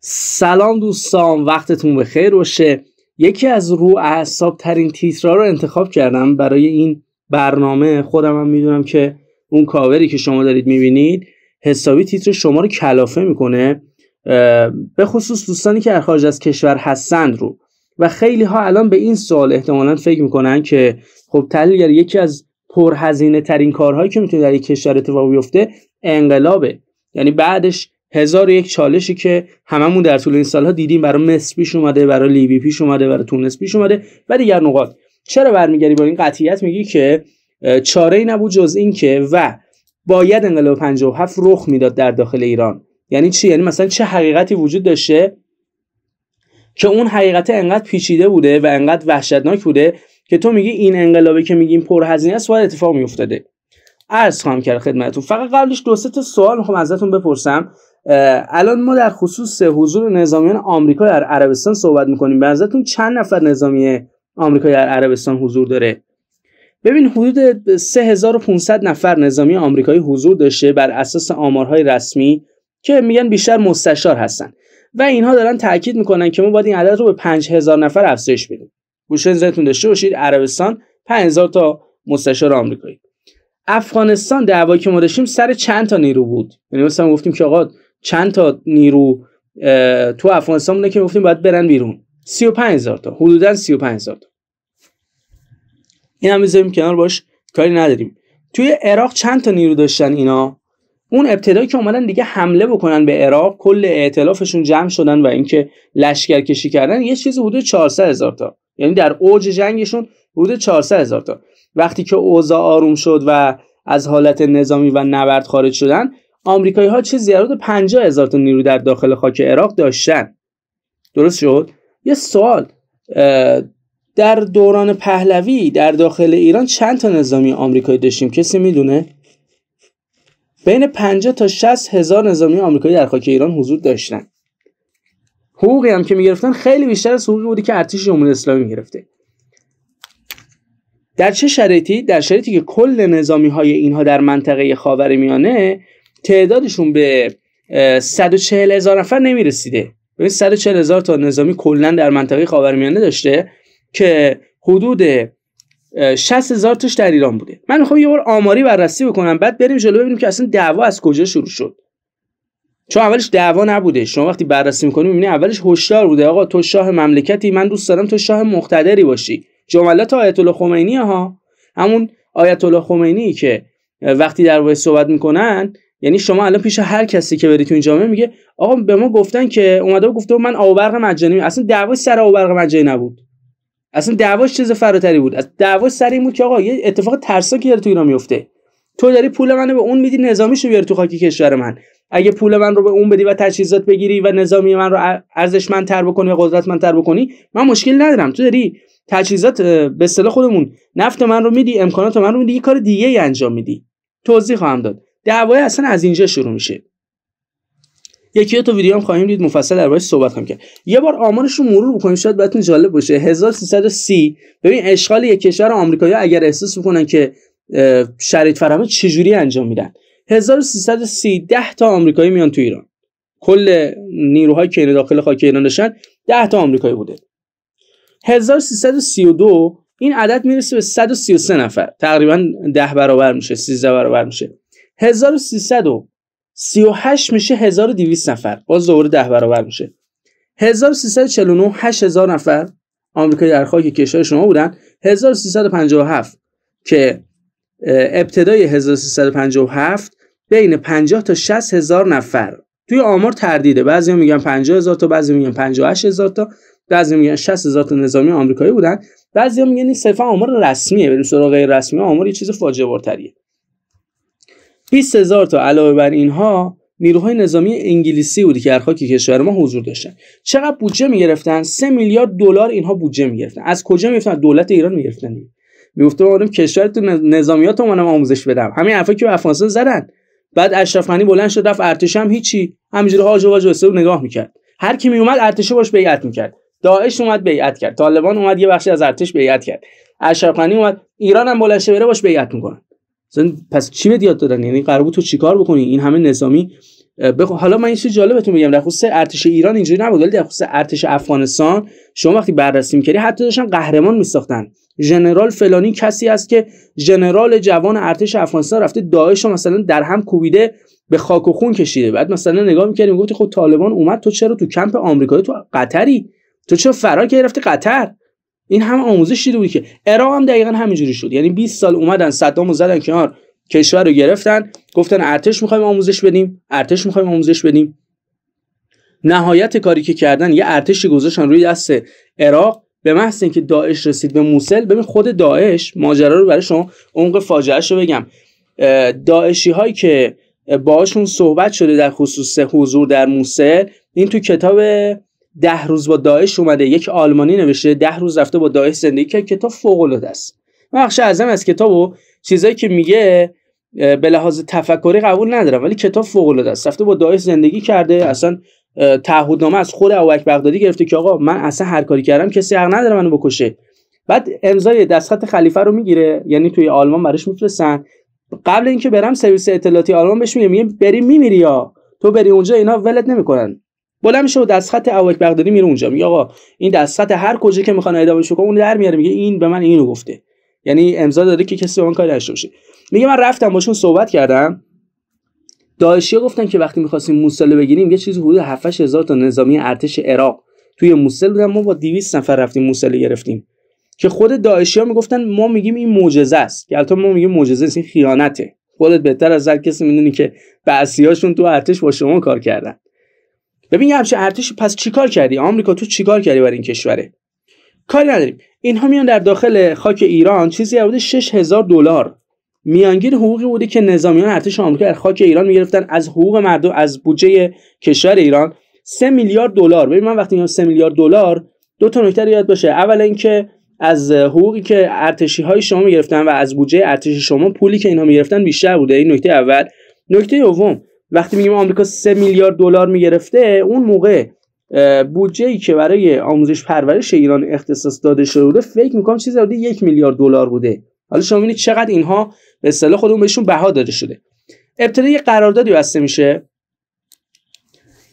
سلام دوستان وقتتون بخیر باشه یکی از رو اعصاب ترین تیترها رو انتخاب کردم برای این برنامه خودم هم میدونم که اون کاوری که شما دارید میبینید حسابی تیتر شما رو کلافه میکنه به خصوص دوستانی که خارج از کشور هستند رو و خیلی ها الان به این سوال احتمالا فکر میکنن که خب تحلیلگر یکی از پرهزینه ترین کارهایی که میتونه در یک کشور اتفاق بیفته انقلابه یعنی بعدش هزار و یک چالشی که هممون در طول این سالها دیدیم برای مصر پیش اومده برای لیبی پیش اومده برای تونس پیش اومده و دیگر نقاط چرا برمیگردی با این قطعیت میگی که چاره ای نبود جز این که و باید انقلاب 57 رخ میداد در داخل ایران یعنی چی یعنی مثلا چه حقیقتی وجود داشته که اون حقیقت انقدر پیچیده بوده و انقدر وحشتناک بوده که تو میگی این انقلابی که میگیم پرهزینه است باید اتفاق میافتاده عرض خواهم کرد خدمتتون فقط قبلش دو سه تا سوال میخوام ازتون بپرسم الان ما در خصوص حضور نظامیان آمریکا در عربستان صحبت میکنیم به ازتون چند نفر نظامی آمریکا در عربستان حضور داره ببین حدود 3500 نفر نظامی آمریکایی حضور داشته بر اساس آمارهای رسمی که میگن بیشتر مستشار هستن و اینها دارن تاکید میکنن که ما باید این عدد رو به 5000 نفر افزایش بدیم گوشه ذهنتون داشته باشید عربستان 5000 تا مستشار آمریکایی افغانستان دعوایی که ما داشتیم سر چند تا نیرو بود یعنی مثلا گفتیم که آقا چند تا نیرو تو افغانستان بوده که میگفتیم باید برن بیرون 35 هزار تا حدودا 35 هزار تا این هم میذاریم کنار باش کاری نداریم توی عراق چند تا نیرو داشتن اینا اون ابتدایی که اومدن دیگه حمله بکنن به عراق کل ائتلافشون جمع شدن و اینکه لشکر کشی کردن یه چیزی حدود 400 هزار تا یعنی در اوج جنگشون حدود 400 هزار تا وقتی که اوضاع آروم شد و از حالت نظامی و نبرد خارج شدن آمریکایی ها چه حدود 50 هزار تا نیرو در داخل خاک عراق داشتن درست شد یه سوال در دوران پهلوی در داخل ایران چند تا نظامی آمریکایی داشتیم کسی میدونه بین 50 تا 60 هزار نظامی آمریکایی در خاک ایران حضور داشتن حقوقی هم که میگرفتن خیلی بیشتر از حقوقی بودی که ارتش جمهوری اسلامی میگرفته در چه شرایطی در شرایطی که کل نظامی های اینها در منطقه خاورمیانه تعدادشون به 140 هزار نفر نمیرسیده ببین 140 هزار تا نظامی کلا در منطقه خاورمیانه داشته که حدود 60 هزار توش در ایران بوده من میخوام یه بار آماری بررسی بکنم بعد بریم جلو ببینیم که اصلا دعوا از کجا شروع شد چون اولش دعوا نبوده شما وقتی بررسی میکنیم میبینی اولش هشدار بوده آقا تو شاه مملکتی من دوست دارم تو شاه مقتدری باشی جملات آیت الله خمینی ها همون آیت الله خمینی که وقتی در صحبت میکنن یعنی شما الان پیش هر کسی که بری تو این جامعه میگه آقا به ما گفتن که اومده و گفته من آبرق مجانی اصلا دعوا سر آبرق مجانی نبود اصلا دعواش چیز فراتری بود از دعوا سر این بود که آقا یه اتفاق ترسناکی داره تو ایران میفته تو داری پول منو به اون میدی نظامیشو بیاری تو خاک کشور من اگه پول من رو به اون بدی و تجهیزات بگیری و نظامی من رو ارزشمندتر بکنی و قدرتمندتر بکنی من مشکل ندارم تو داری تجهیزات به اصطلاح خودمون نفت من رو میدی امکانات من رو میدی یه کار دیگه ای انجام میدی توضیح خواهم داد دعوای اصلا از اینجا شروع میشه یکی دو تا ویدیو هم خواهیم دید مفصل دربارش صحبت خواهیم کرد یه بار آمارش رو مرور بکنیم شاید براتون جالب باشه 1330 ببین اشغال یک کشور آمریکایی اگر احساس بکنن که شرایط فرامه چجوری انجام میدن 1330 10 تا آمریکایی میان تو ایران کل نیروهای که داخل خاک ایران داشتن 10 تا آمریکایی بوده 1332 این عدد میرسه به 133 نفر تقریبا 10 برابر میشه 13 برابر میشه 1338 میشه 1200 نفر باز دوباره ده برابر میشه 1349 8000 نفر آمریکایی در خاک کشور شما بودن 1357 که ابتدای 1357 بین 50 تا 60 هزار نفر توی آمار تردیده بعضی میگن 50 هزار تا بعضی میگن 58 هزار تا بعضی میگن 60 هزار تا نظامی آمریکایی بودن بعضی میگن این صرفا آمار رسمیه بریم سراغ غیر رسمی آمار یه چیز فاجعه بارتریه 20 هزار تا علاوه بر اینها نیروهای نظامی انگلیسی بود که در خاک کشور ما حضور داشتن چقدر بودجه میگرفتن 3 میلیارد دلار اینها بودجه میگرفتن از کجا میگرفتن دولت ایران میگرفتن میگفته آدم کشورتون نظامیات منم آموزش بدم همین حرفا که به افغانستان زدن بعد اشرف غنی بلند شد رفت ارتش هم هیچی همینجوری هاج و رو نگاه میکرد هر کی میومد ارتش باش بیعت میکرد داعش اومد بیعت کرد طالبان اومد یه بخشی از ارتش بیعت کرد اشرف غنی اومد ایران هم بلند بره باش بیعت میکنه پس چی بهت دادن یعنی قرار بود تو چیکار بکنی این همه نظامی حالا من این چیز جالب بهتون میگم در خصوص ارتش ایران اینجوری نبود ولی در خصوص ارتش افغانستان شما وقتی بررسی میکردی حتی داشتن قهرمان میساختن ژنرال فلانی کسی است که ژنرال جوان ارتش افغانستان رفته داعش رو مثلا در هم کوبیده به خاک و خون کشیده بعد مثلا نگاه میکردی میگفتی خب طالبان اومد تو چرا تو کمپ آمریکایی تو قطری تو چرا فرار کردی قطر این هم آموزش دیده بود که عراق هم دقیقا همینجوری شد یعنی 20 سال اومدن صدامو زدن کنار کشور رو گرفتن گفتن ارتش میخوایم آموزش بدیم ارتش میخوایم آموزش بدیم نهایت کاری که کردن یه ارتشی گذاشتن روی دست عراق به محض اینکه داعش رسید به موسل ببین خود داعش ماجرا رو برای شما عمق فاجعهش بگم داعشی هایی که باهاشون صحبت شده در خصوص حضور در موسل این تو کتاب ده روز با داعش اومده یک آلمانی نوشته ده روز رفته با داعش زندگی کرد کتاب فوق العاده است بخش اعظم از کتاب و چیزایی که میگه به لحاظ تفکری قبول ندارم ولی کتاب فوق العاده است رفته با داعش زندگی کرده اصلا تعهدنامه از خود اوک بغدادی گرفته که آقا من اصلا هر کاری کردم کسی حق نداره منو بکشه بعد امضای دستخط خلیفه رو میگیره یعنی توی آلمان براش میفرستن قبل اینکه برم سرویس اطلاعاتی آلمان بهش میگه میگه بری میمیری یا تو بری اونجا اینا ولت نمیکنن بلند میشه و دست خط اوک بغدادی میره اونجا میگه آقا این دست هر کجا که میخوان ادامهش شو اون در میاره میگه این به من اینو گفته یعنی امضا داده که کسی اون کار کاری نشه باشه میگه من رفتم باشون صحبت کردم داعشیا گفتن که وقتی میخواستیم موسله بگیریم یه چیزی حدود 7 هزار تا نظامی ارتش عراق توی موسل بودن ما با 200 نفر رفتیم موسل گرفتیم که خود داعشیا ها میگفتن ما میگیم این معجزه است که البته ما میگیم معجزه این خیانته خودت بهتر از هر کسی میدونی که بعضیاشون تو ارتش با شما کار کردن ببین یه ارتش پس چیکار کردی آمریکا تو چیکار کردی برای این کشوره کاری نداریم اینها میان در داخل خاک ایران چیزی حدود 6000 دلار میانگیر حقوقی بوده که نظامیان ارتش آمریکا در خاک ایران میگرفتن از حقوق مردم از بودجه کشور ایران 3 میلیارد دلار ببین من وقتی میگم 3 میلیارد دلار دو تا نکته یاد باشه اول اینکه از حقوقی که ارتشی های شما میگرفتن و از بودجه ارتش شما پولی که اینها میگرفتن بیشتر بوده این نکته اول نکته دوم وقتی میگیم آمریکا سه میلیارد دلار میگرفته اون موقع بودجه ای که برای آموزش پرورش ایران اختصاص داده شده بوده فکر میکنم چیزی حدود یک میلیارد دلار بوده حالا شما ببینید چقدر اینها به اصطلاح خودمون بهشون بها داده شده ابتدا یه قراردادی بسته میشه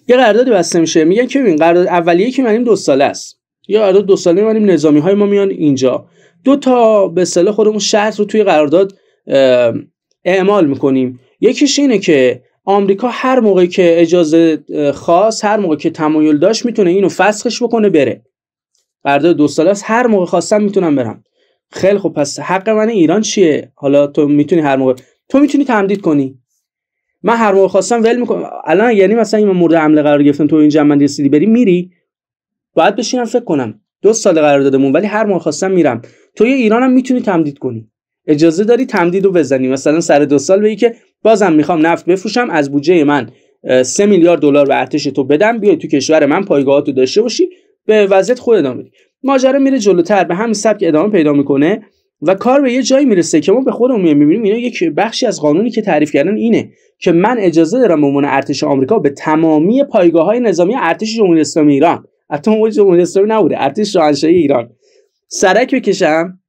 یه قراردادی بسته میشه میگن که این قرارداد اولیه که منیم دو ساله است یا قرارداد دو ساله نظامی های ما میان اینجا دو تا به اصطلاح خودمون شرط رو توی قرارداد اعمال میکنیم یکیش اینه که آمریکا هر موقع که اجازه خاص هر موقع که تمایل داشت میتونه اینو فسخش بکنه بره قرارداد دو سال است هر موقع خواستم میتونم برم خیلی خب پس حق من ایران چیه حالا تو میتونی هر موقع تو میتونی تمدید کنی من هر موقع خواستم ول میکنم الان یعنی مثلا این مورد حمله قرار گرفتم تو این من رسیدی بری میری باید بشینم فکر کنم دو سال قرار دادمون ولی هر موقع خواستم میرم تو ایرانم میتونی تمدید کنی اجازه داری تمدید رو بزنی مثلا سر دو سال بگی که بازم میخوام نفت بفروشم از بودجه من سه میلیارد دلار به ارتش تو بدم بیای تو کشور من پایگاهاتو داشته باشی به وضعیت خود ادامه بدی ماجرا میره جلوتر به همین سبک ادامه پیدا میکنه و کار به یه جایی میرسه که ما به خودمون میبینیم اینا یک بخشی از قانونی که تعریف کردن اینه که من اجازه دارم به عنوان ارتش آمریکا به تمامی پایگاه های نظامی ارتش جمهوری اسلامی ایران حتی جمهوری اسلامی نبوده ارتش شاهنشاهی ایران سرک بکشم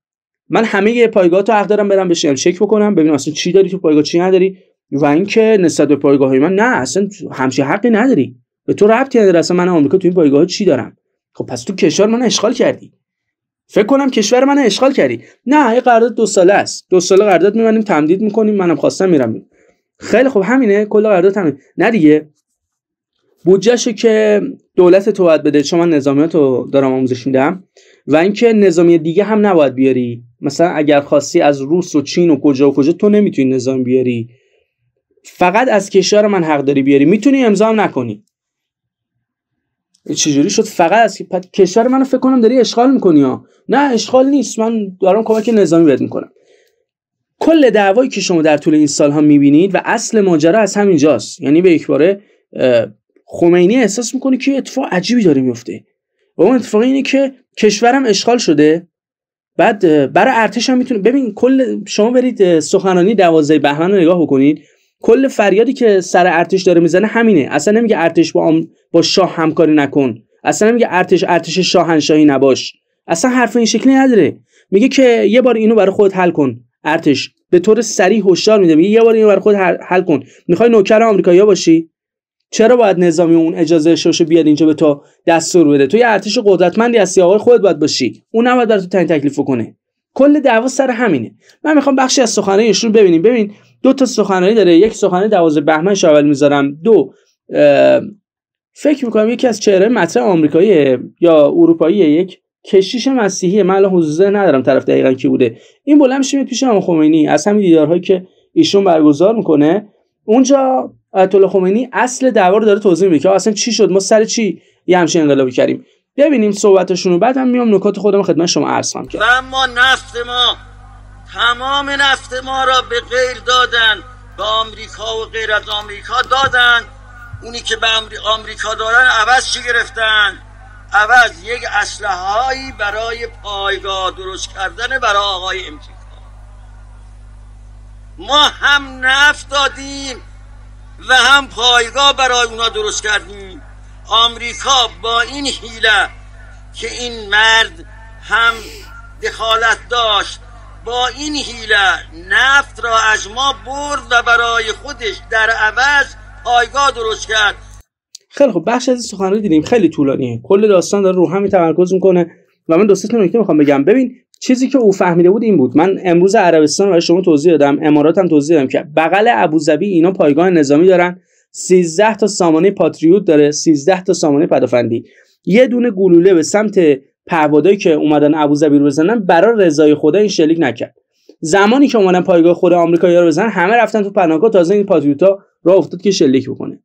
من همه پایگاه تو حق دارم برم بشینم چک بکنم ببینم اصلا چی داری تو پایگاه چی نداری و اینکه نسبت به پایگاه های من نه اصلا همچی حقی نداری به تو ربطی نداره اصلا من آمریکا تو این پایگاه چی دارم خب پس تو کشور من اشغال کردی فکر کنم کشور من اشغال کردی نه یه قرارداد دو ساله است دو ساله قرارداد می‌بندیم تمدید می‌کنیم، منم خواستم میرم خیلی خب همینه کل قرارداد همین نه دیگه بودجهشو که دولت تو باید بده چون من نظامیات رو دارم آموزش میدم و اینکه نظامی دیگه هم نباید بیاری مثلا اگر خواستی از روس و چین و کجا و کجا تو نمیتونی نظام بیاری فقط از کشور من حق داری بیاری میتونی امضا نکنی چجوری شد فقط از کشور منو فکر کنم داری اشغال میکنی ها نه اشغال نیست من دارم کمک نظامی بهت میکنم کل دعوایی که شما در طول این سالها میبینید و اصل ماجرا از همینجاست یعنی به یک باره خمینی احساس میکنه که اتفاق عجیبی داره میفته و اون اتفاق اینه که کشورم اشغال شده بعد برای ارتش هم میتونه ببین کل شما برید سخنانی دوازه بهمن رو نگاه بکنید کل فریادی که سر ارتش داره میزنه همینه اصلا نمیگه ارتش با با شاه همکاری نکن اصلا نمیگه ارتش ارتش شاهنشاهی نباش اصلا حرف این شکلی نداره میگه که یه بار اینو برای خود حل کن ارتش به طور سریع هشدار میده یه بار اینو برای خود حل کن میخوای نوکر آمریکایی باشی چرا باید نظامی اون اجازه شوشو بیاد اینجا به تو دستور بده تو یه ارتش قدرتمندی هستی آقای خودت باید باشی اون نباید تو تنگ تکلیف کنه کل دعوا سر همینه من میخوام بخشی از سخنرانیش ایشون ببینیم ببین دو تا سخنرانی داره یک سخنرانی 12 بهمن شاول میذارم دو فکر میکنم یکی از چهره مطرح آمریکایی یا اروپایی یک کشیش مسیحی من الان حضور ندارم طرف دقیقا کی بوده این بلند میشه پیش امام خمینی از همین دیدارهایی که ایشون برگزار میکنه اونجا آیت الله خمینی اصل دعوا رو داره توضیح میده که اصلا چی شد ما سر چی یه همچین انقلابی کردیم ببینیم صحبتشون رو بعد هم میام نکات خودم خدمت شما عرض کنم و اما نفت ما تمام نفت ما را به غیر دادن به آمریکا و غیر از آمریکا دادن اونی که به آمریکا دارن عوض چی گرفتن عوض یک هایی برای پایگاه درست کردن برای آقای امریکا ما هم نفت دادیم و هم پایگاه برای اونا درست کردیم آمریکا با این حیله که این مرد هم دخالت داشت با این حیله نفت را از ما برد و برای خودش در عوض پایگاه درست کرد خیلی خب بخش از سخنرانی دیدیم خیلی طولانیه کل داستان داره رو همین تمرکز میکنه و من دو نکته میخوام بگم ببین چیزی که او فهمیده بود این بود من امروز عربستان برای شما توضیح دادم امارات هم توضیح دادم که بغل ابوظبی اینا پایگاه نظامی دارن 13 تا سامانه پاتریوت داره 13 تا سامانه پدافندی یه دونه گلوله به سمت پهبادایی که اومدن ابوظبی رو بزنن برای رضای خدا این شلیک نکرد زمانی که اومدن پایگاه خود آمریکا رو بزنن همه رفتن تو پناهگاه تازه این پاتریوتا رو افتاد که شلیک بکنه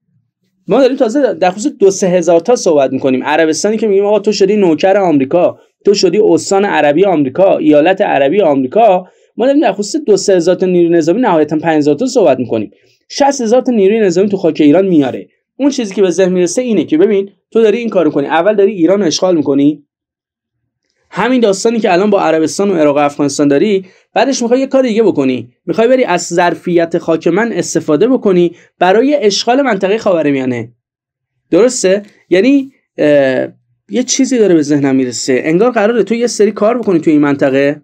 ما داریم تازه در خصوص دو سه هزار تا صحبت میکنیم عربستانی که میگیم آقا تو شدی نوکر آمریکا تو شدی استان عربی آمریکا ایالت عربی آمریکا ما در خصوص دو سه هزار تا نیروی نظامی نهایتا 50 تا صحبت میکنیم 60 هزار تا نیروی نظامی تو خاک ایران میاره اون چیزی که به ذهن میرسه اینه که ببین تو داری این کار میکنی اول داری ایران اشغال میکنی همین داستانی که الان با عربستان و عراق افغانستان داری بعدش میخوای یه کار دیگه بکنی میخوای بری از ظرفیت خاک من استفاده بکنی برای اشغال منطقه خاورمیانه درسته یعنی یه چیزی داره به ذهنم میرسه انگار قراره تو یه سری کار بکنی تو این منطقه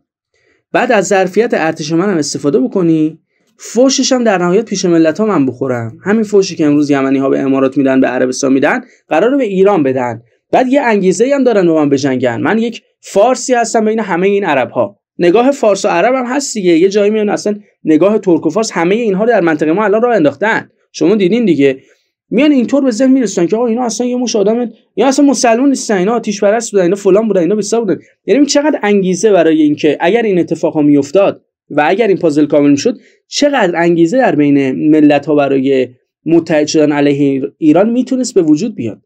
بعد از ظرفیت ارتش منم استفاده بکنی فوشش هم در نهایت پیش ملت ها من بخورم همین فوشی که امروز یمنی ها به امارات میدن به عربستان میدن قراره به ایران بدن بعد یه انگیزه هم دارن به من بجنگن من یک فارسی هستم بین همه این عرب ها نگاه فارس و عرب هم هست دیگه یه جایی میان اصلا نگاه ترک و فارس همه اینها در منطقه ما الان راه انداختن شما دیدین دیگه میان اینطور به ذهن میرسن که آقا اینا اصلا یه مش آدم یا اصلا مسلمان نیستن اینا آتیش پرست بودن اینا فلان بودن اینا بیسا بودن یعنی چقدر انگیزه برای اینکه اگر این اتفاق ها میافتاد و اگر این پازل کامل میشد چقدر انگیزه در بین ملت ها برای متحد شدن علیه ایران میتونست به وجود بیاد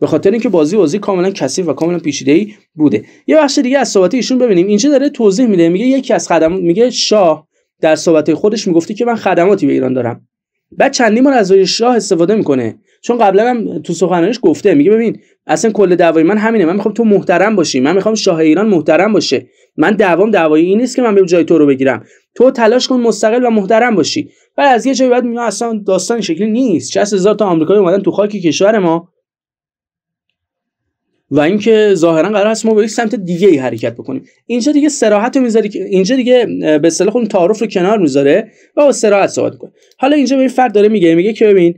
به خاطر اینکه بازی بازی کاملا کثیف و کاملا پیچیده ای بوده یه بخش دیگه از صحبت ایشون ببینیم اینجا داره توضیح میده میگه یکی از خدمات میگه شاه در صحبت خودش میگفته که من خدماتی به ایران دارم بعد چندین بار از شاه استفاده میکنه چون قبلا هم تو سخنرانیش گفته میگه ببین اصلا کل دعوای من همینه من میخوام تو محترم باشی من میخوام شاه ایران محترم باشه من دعوام دعوای این نیست که من به جای تو رو بگیرم تو تلاش کن مستقل و محترم باشی بعد از یه جایی بعد میگه اصلا داستان شکلی نیست 60000 تا آمریکایی اومدن تو خاک کشور ما و اینکه ظاهرا قرار است ما به یک سمت دیگه ای حرکت بکنیم اینجا دیگه سراحت رو میذاره اینجا دیگه به اصطلاح خود تعارف رو کنار میذاره و با سراحت صحبت میکنه حالا اینجا به این فرد داره میگه میگه که ببین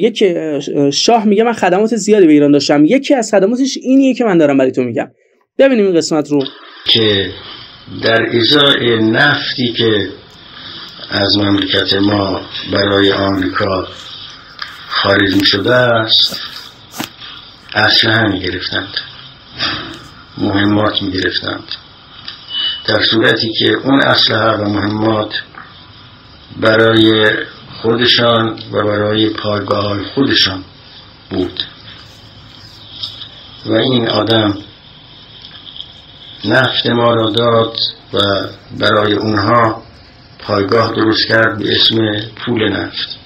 یک شاه میگه من خدمات زیادی به ایران داشتم یکی از خدماتش اینیه که من دارم برای تو میگم ببینیم این قسمت رو که در ازای نفتی که از مملکت ما برای آمریکا خارج می شده است اسلحه هم گرفتند مهمات می گرفتند در صورتی که اون اسلحه و مهمات برای خودشان و برای پایگاه های خودشان بود و این آدم نفت ما را داد و برای اونها پایگاه درست کرد به اسم پول نفت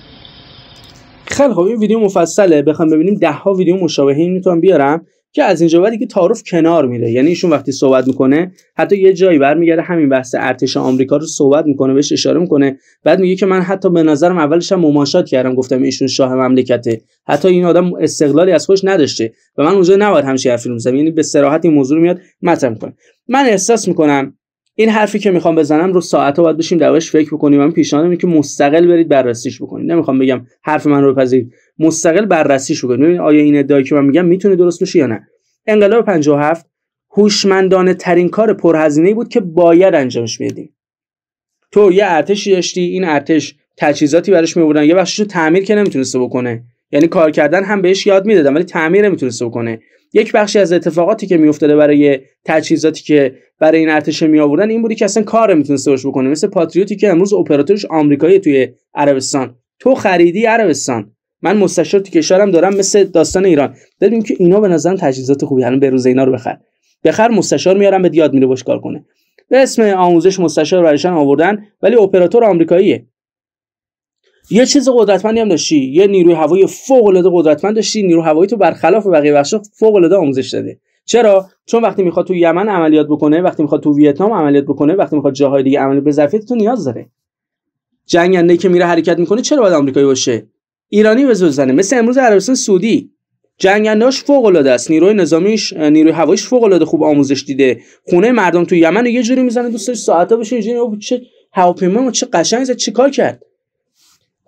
خیلی خب این ویدیو مفصله بخوام ببینیم ده ها ویدیو مشابه این میتونم بیارم که از اینجا بعد که تعارف کنار میره یعنی ایشون وقتی صحبت میکنه حتی یه جایی برمیگرده همین بحث ارتش آمریکا رو صحبت میکنه بهش اشاره میکنه بعد میگه که من حتی به نظرم اولش هم مماشات کردم گفتم ایشون شاه مملکته حتی این آدم استقلالی از خودش نداشته و من اونجا نباید همش حرفی رو یعنی به صراحت این موضوع میاد مطرح میکنه من احساس میکنم این حرفی که میخوام بزنم رو ساعت ها باید بشیم دوش فکر بکنیم من پیشنهاد که مستقل برید بررسیش بکنید نمیخوام بگم حرف من رو بپذیرید مستقل بررسیش بکنید ببینید آیا این ادعایی که من میگم میتونه درست بشه یا نه انقلاب 57 هوشمندانه ترین کار پرهزینه بود که باید انجامش میدیم تو یه ارتشی داشتی این ارتش تجهیزاتی براش میبردن یه بخشش رو تعمیر که نمیتونسته بکنه یعنی کار کردن هم بهش یاد میدادن ولی تعمیر نمیتونسته بکنه یک بخشی از اتفاقاتی که میافتاده برای تجهیزاتی که برای این ارتش می آوردن این بودی که اصلا کار میتونسته باش بکنه مثل پاتریوتی که امروز اپراتورش آمریکایی توی عربستان تو خریدی عربستان من مستشار تو کشورم دارم مثل داستان ایران ببینیم که اینا به نظرم تجهیزات خوبی الان به روز اینا رو بخر بخر مستشار میارم به یاد میره باش کار کنه به اسم آموزش مستشار برایشان آوردن ولی اپراتور آمریکاییه یه چیز قدرتمندی هم داشتی یه نیروی هوایی فوق العاده قدرتمند داشتی نیروی هوایی تو برخلاف بقیه بخشا فوق العاده آموزش داده چرا چون وقتی میخواد تو یمن عملیات بکنه وقتی میخواد تو ویتنام عملیات بکنه وقتی میخواد جاهای دیگه عملیات به ظرفیت تو نیاز داره جنگنده یعنی که میره حرکت میکنه چرا باید آمریکایی باشه ایرانی به زنه مثل امروز عربستان سعودی جنگنداش فوق العاده است نیروی نظامیش نیروی هواییش فوق العاده خوب آموزش دیده خونه مردم تو یمن یه جوری میزنه دوستش ساعتا بشه اینجوری چه هواپیما چه قشنگ زد چیکار کرد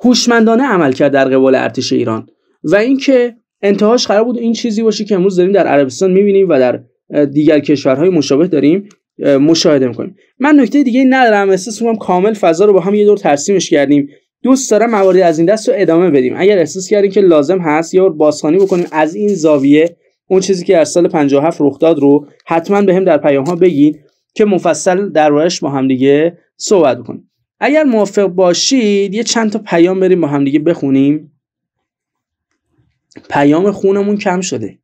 هوشمندانه عمل کرد در قبال ارتش ایران و اینکه انتهاش قرار بود این چیزی باشه که امروز داریم در عربستان میبینیم و در دیگر کشورهای مشابه داریم مشاهده میکنیم من نکته دیگه ندارم احساس میکنم کامل فضا رو با هم یه دور ترسیمش کردیم دوست دارم موارد از این دست رو ادامه بدیم اگر احساس کردیم که لازم هست یا بازخوانی بکنیم از این زاویه اون چیزی که در سال 57 رخ داد رو حتما به هم در پیام ها بگین که مفصل دربارش با هم دیگه صحبت بکنیم اگر موافق باشید یه چند تا پیام بریم با همدیگه بخونیم پیام خونمون کم شده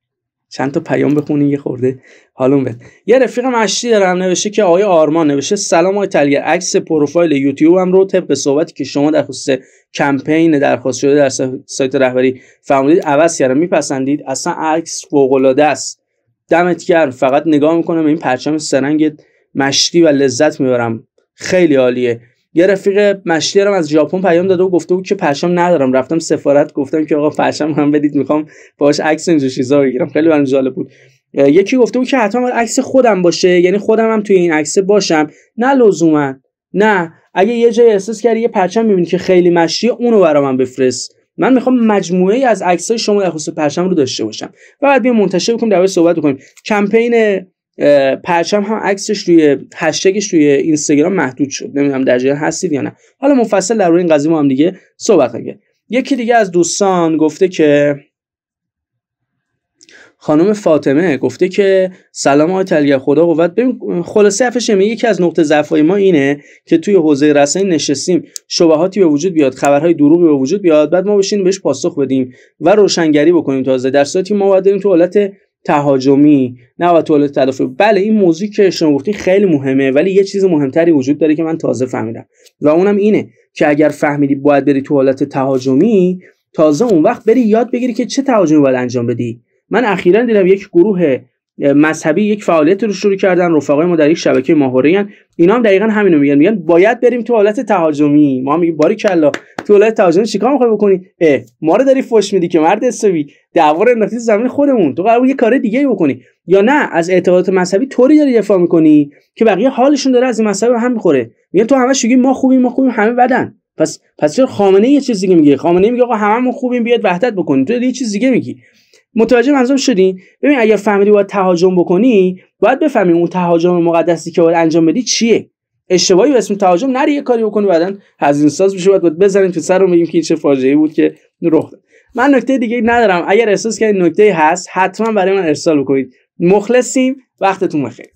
چند تا پیام بخونیم یه خورده حالون بد یه رفیق مشتی دارم نوشته که آقای آرمان نوشته سلام آقای تلگر عکس پروفایل یوتیوبم رو طبق صحبتی که شما در خصوص کمپین درخواست شده در سایت رهبری فرمودید عوض کردم میپسندید اصلا عکس فوق العاده است دمت گرم فقط نگاه میکنم این پرچم سرنگ مشتی و لذت میبرم خیلی عالیه یه رفیق مشتی از ژاپن پیام داده و گفته بود که پرچم ندارم رفتم سفارت گفتم که آقا پرچم هم بدید میخوام باهاش عکس اینجا چیزا بگیرم خیلی برام جالب بود یکی گفته بود که حتما عکس خودم باشه یعنی خودم هم توی این عکس باشم نه لزوما نه اگه یه جای احساس کردی یه پرچم میبینی که خیلی مشتی اونو برا من بفرست من میخوام مجموعه ای از عکسای شما در خصوص پرچم رو داشته باشم و بعد بیا منتشر کنیم در صحبت بکنیم کمپین پرچم هم عکسش روی هشتگش روی اینستاگرام محدود شد نمیدونم در جریان هستید یا نه حالا مفصل در روی این قضیه ما هم دیگه صحبت کنیم یکی دیگه از دوستان گفته که خانم فاطمه گفته که سلام آقای تلگر خدا قوت ببین خلاصه حرفش یکی از نقطه ضعف‌های ما اینه که توی حوزه رسانه نشستیم شبهاتی به وجود بیاد خبرهای دروغی به وجود بیاد بعد ما بشین بهش پاسخ بدیم و روشنگری بکنیم تازه در صورتی ما باید تو حالت تهاجمی نه و تولید تدافعی بله این موضوع که شما گفتین خیلی مهمه ولی یه چیز مهمتری وجود داره که من تازه فهمیدم و اونم اینه که اگر فهمیدی باید بری تو حالت تهاجمی تازه اون وقت بری یاد بگیری که چه تهاجمی باید انجام بدی من اخیرا دیدم یک گروه مذهبی یک فعالیت رو شروع کردن رفقای ما در یک شبکه ماهوره اینا هم دقیقا رو میگن میگن باید بریم تو حالت تهاجمی ما میگیم باری کلا تو حالت تهاجمی چیکار میخوای بکنی اه ما رو داری فوش میدی که مرد حسابی دعوار انداختی زمین خودمون تو قرار یه کار دیگه بکنی یا نه از اعتقادات مذهبی طوری داری دفاع میکنی که بقیه حالشون داره از این مذهب هم میخوره میگن تو همش میگی ما خوبیم ما خوبیم همه بدن پس پس چرا خامنه یه چیز دیگه میگه خامنه میگه آقا هممون خوبیم بیاد وحدت بکنیم تو یه چیز دیگه میگی متوجه منظورم شدی ببین اگر فهمیدی باید تهاجم بکنی باید بفهمی اون تهاجم مقدسی که باید انجام بدی چیه اشتباهی به اسم تهاجم نری یه کاری بکنی بعدن هزینه ساز بشه باید, باید بزنیم تو سر رو میگیم که این چه فاجعه بود که رخ من نکته دیگه ندارم اگر احساس کردین نکته هست حتما برای من ارسال بکنید مخلصیم وقتتون بخیر